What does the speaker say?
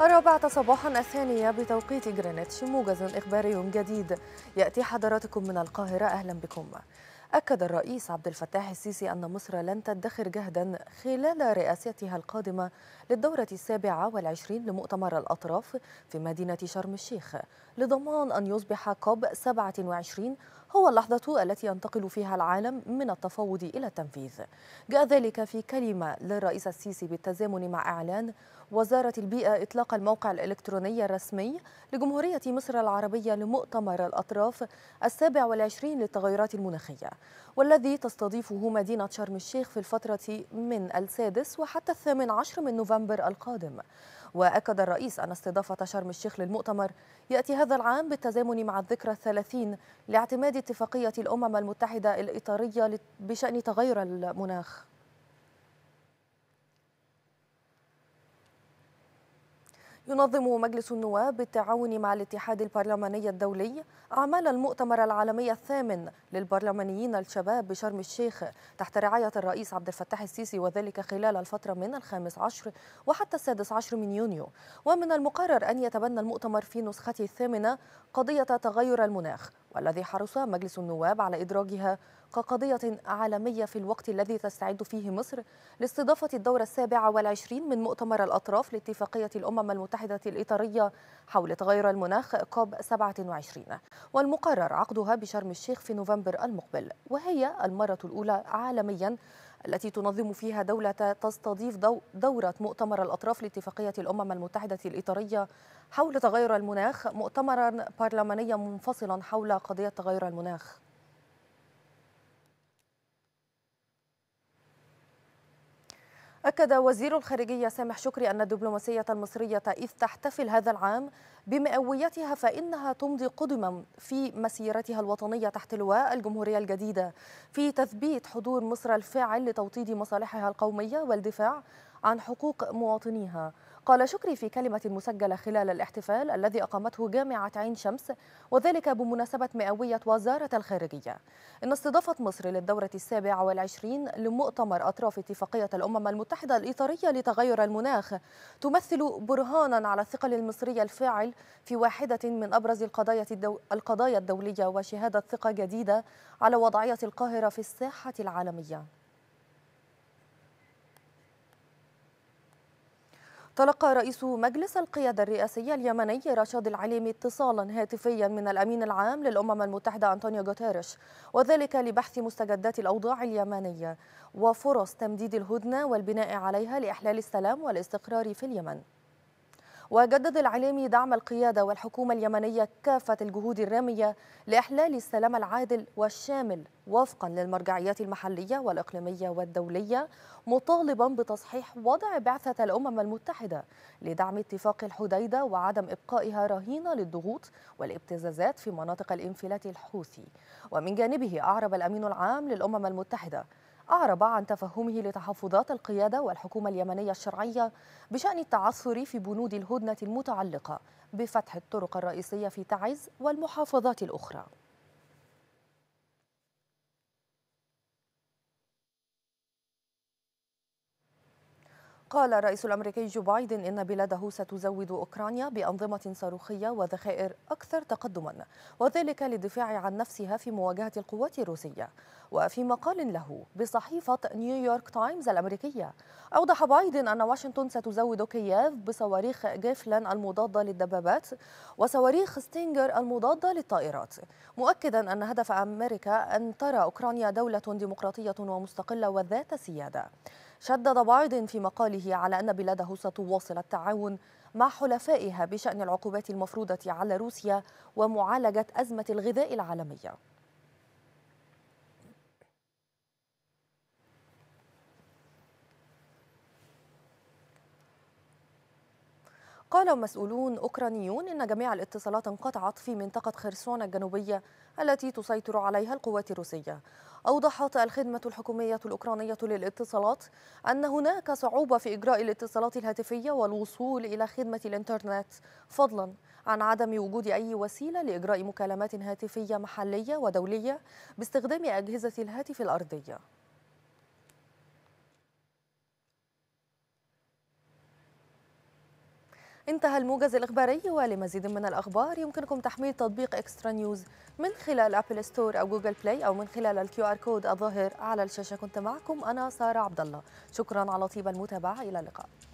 الرابعة صباحا الثانية بتوقيت جرينتش موجز إخباري جديد يأتي حضراتكم من القاهرة أهلا بكم أكد الرئيس عبد الفتاح السيسي أن مصر لن تدخر جهدا خلال رئاستها القادمة للدورة السابعة والعشرين لمؤتمر الأطراف في مدينة شرم الشيخ لضمان أن يصبح كوب 27 هو اللحظة التي ينتقل فيها العالم من التفاوض إلى التنفيذ جاء ذلك في كلمة للرئيس السيسي بالتزامن مع إعلان وزارة البيئة إطلاق الموقع الإلكتروني الرسمي لجمهورية مصر العربية لمؤتمر الأطراف السابع والعشرين للتغيرات المناخية والذي تستضيفه مدينة شرم الشيخ في الفترة من السادس وحتى الثامن عشر من نوفمبر القادم وأكد الرئيس أن استضافة شرم الشيخ للمؤتمر يأتي هذا العام بالتزامن مع الذكرى الثلاثين لاعتماد اتفاقية الأمم المتحدة الإطارية بشأن تغير المناخ؟ ينظم مجلس النواب بالتعاون مع الاتحاد البرلماني الدولي أعمال المؤتمر العالمي الثامن للبرلمانيين الشباب بشرم الشيخ تحت رعاية الرئيس عبد الفتاح السيسي وذلك خلال الفترة من الخامس عشر وحتى السادس عشر من يونيو ومن المقرر أن يتبنى المؤتمر في نسخته الثامنة قضية تغير المناخ والذي حرص مجلس النواب على إدراجها كقضية عالمية في الوقت الذي تستعد فيه مصر لاستضافة الدورة السابعة والعشرين من مؤتمر الأطراف لاتفاقية الأمم المتحدة الإطارية حول تغير المناخ كوب 27 والمقرر عقدها بشرم الشيخ في نوفمبر المقبل وهي المرة الأولى عالميا التي تنظم فيها دولة تستضيف دورة مؤتمر الأطراف لاتفاقية الأمم المتحدة الإطارية حول تغير المناخ مؤتمرا برلمانيا منفصلا حول قضية تغير المناخ أكد وزير الخارجية سامح شكري أن الدبلوماسية المصرية إذ تحتفل هذا العام بمئويتها فإنها تمضي قدما في مسيرتها الوطنية تحت لواء الجمهورية الجديدة في تثبيت حضور مصر الفاعل لتوطيد مصالحها القومية والدفاع عن حقوق مواطنيها قال شكري في كلمة مسجلة خلال الاحتفال الذي أقامته جامعة عين شمس وذلك بمناسبة مئوية وزارة الخارجية إن استضافة مصر للدورة السابعة والعشرين لمؤتمر أطراف اتفاقية الأمم المتحدة الإطارية لتغير المناخ تمثل برهانا على الثقل المصرية الفاعل في واحدة من أبرز القضايا, الدو... القضايا الدولية وشهادة ثقة جديدة على وضعية القاهرة في الساحة العالمية تلقى رئيس مجلس القيادة الرئاسية اليمني رشاد العليمي اتصالا هاتفيا من الأمين العام للأمم المتحدة أنطونيو جوتيريش وذلك لبحث مستجدات الأوضاع اليمنية وفرص تمديد الهدنة والبناء عليها لإحلال السلام والاستقرار في اليمن وجدد العليمي دعم القيادة والحكومة اليمنية كافة الجهود الرامية لإحلال السلام العادل والشامل وفقا للمرجعيات المحلية والإقليمية والدولية مطالبا بتصحيح وضع بعثة الأمم المتحدة لدعم اتفاق الحديدة وعدم إبقائها رهينة للضغوط والابتزازات في مناطق الانفلات الحوثي ومن جانبه أعرب الأمين العام للأمم المتحدة أعرب عن تفهمه لتحفظات القيادة والحكومة اليمنية الشرعية بشأن التعثر في بنود الهدنة المتعلقة بفتح الطرق الرئيسية في تعز والمحافظات الأخرى قال الرئيس الأمريكي جو بايدن إن بلاده ستزود أوكرانيا بأنظمة صاروخية وذخائر أكثر تقدما وذلك للدفاع عن نفسها في مواجهة القوات الروسية وفي مقال له بصحيفة نيويورك تايمز الأمريكية أوضح بايدن أن واشنطن ستزود كييف بصواريخ جيفلان المضادة للدبابات وصواريخ ستينجر المضادة للطائرات مؤكدا أن هدف أمريكا أن ترى أوكرانيا دولة ديمقراطية ومستقلة وذات سيادة شدد بايدن في مقاله على أن بلاده ستواصل التعاون مع حلفائها بشأن العقوبات المفروضة على روسيا ومعالجة أزمة الغذاء العالمية قال مسؤولون أوكرانيون إن جميع الاتصالات انقطعت في منطقة خرسون الجنوبية التي تسيطر عليها القوات الروسية أوضحت الخدمة الحكومية الأوكرانية للاتصالات أن هناك صعوبة في إجراء الاتصالات الهاتفية والوصول إلى خدمة الإنترنت فضلا عن عدم وجود أي وسيلة لإجراء مكالمات هاتفية محلية ودولية باستخدام أجهزة الهاتف الأرضية انتهى الموجز الإخباري ولمزيد من الأخبار يمكنكم تحميل تطبيق إكسترا نيوز من خلال أبل ستور أو جوجل بلاي أو من خلال الكيو آر كود الظاهر على الشاشة كنت معكم أنا سارة عبد الله شكرا على طيب المتابعة إلى اللقاء